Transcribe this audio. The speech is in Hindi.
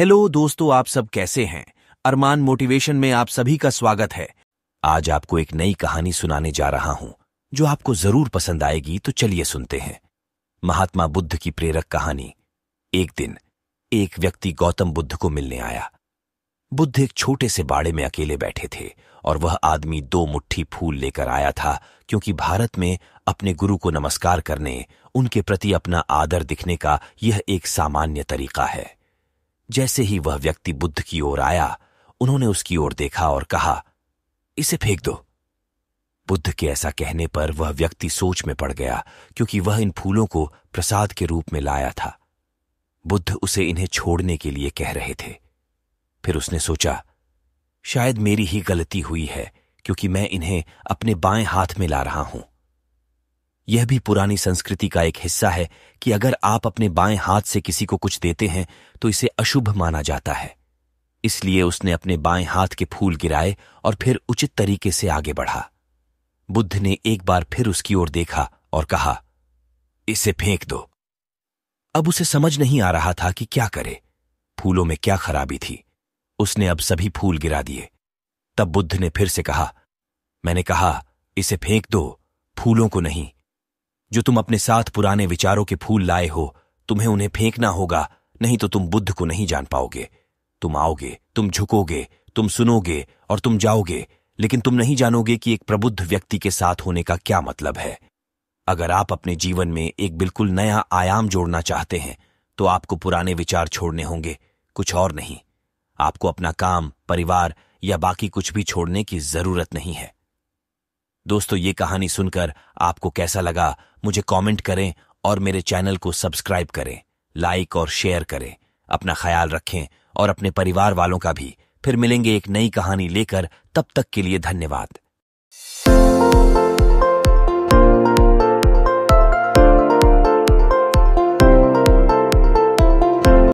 हेलो दोस्तों आप सब कैसे हैं अरमान मोटिवेशन में आप सभी का स्वागत है आज आपको एक नई कहानी सुनाने जा रहा हूं जो आपको जरूर पसंद आएगी तो चलिए सुनते हैं महात्मा बुद्ध की प्रेरक कहानी एक दिन एक व्यक्ति गौतम बुद्ध को मिलने आया बुद्ध एक छोटे से बाड़े में अकेले बैठे थे और वह आदमी दो मुट्ठी फूल लेकर आया था क्योंकि भारत में अपने गुरु को नमस्कार करने उनके प्रति अपना आदर दिखने का यह एक सामान्य तरीका है जैसे ही वह व्यक्ति बुद्ध की ओर आया उन्होंने उसकी ओर देखा और कहा इसे फेंक दो बुद्ध के ऐसा कहने पर वह व्यक्ति सोच में पड़ गया क्योंकि वह इन फूलों को प्रसाद के रूप में लाया था बुद्ध उसे इन्हें छोड़ने के लिए कह रहे थे फिर उसने सोचा शायद मेरी ही गलती हुई है क्योंकि मैं इन्हें अपने बाएं हाथ में ला रहा हूं यह भी पुरानी संस्कृति का एक हिस्सा है कि अगर आप अपने बाएं हाथ से किसी को कुछ देते हैं तो इसे अशुभ माना जाता है इसलिए उसने अपने बाएं हाथ के फूल गिराए और फिर उचित तरीके से आगे बढ़ा बुद्ध ने एक बार फिर उसकी ओर देखा और कहा इसे फेंक दो अब उसे समझ नहीं आ रहा था कि क्या करे फूलों में क्या खराबी थी उसने अब सभी फूल गिरा दिए तब बुद्ध ने फिर से कहा मैंने कहा इसे फेंक दो फूलों को नहीं जो तुम अपने साथ पुराने विचारों के फूल लाए हो तुम्हें उन्हें फेंकना होगा नहीं तो तुम बुद्ध को नहीं जान पाओगे तुम आओगे तुम झुकोगे तुम सुनोगे और तुम जाओगे लेकिन तुम नहीं जानोगे कि एक प्रबुद्ध व्यक्ति के साथ होने का क्या मतलब है अगर आप अपने जीवन में एक बिल्कुल नया आयाम जोड़ना चाहते हैं तो आपको पुराने विचार छोड़ने होंगे कुछ और नहीं आपको अपना काम परिवार या बाकी कुछ भी छोड़ने की जरूरत नहीं है दोस्तों ये कहानी सुनकर आपको कैसा लगा मुझे कमेंट करें और मेरे चैनल को सब्सक्राइब करें लाइक और शेयर करें अपना ख्याल रखें और अपने परिवार वालों का भी फिर मिलेंगे एक नई कहानी लेकर तब तक के लिए धन्यवाद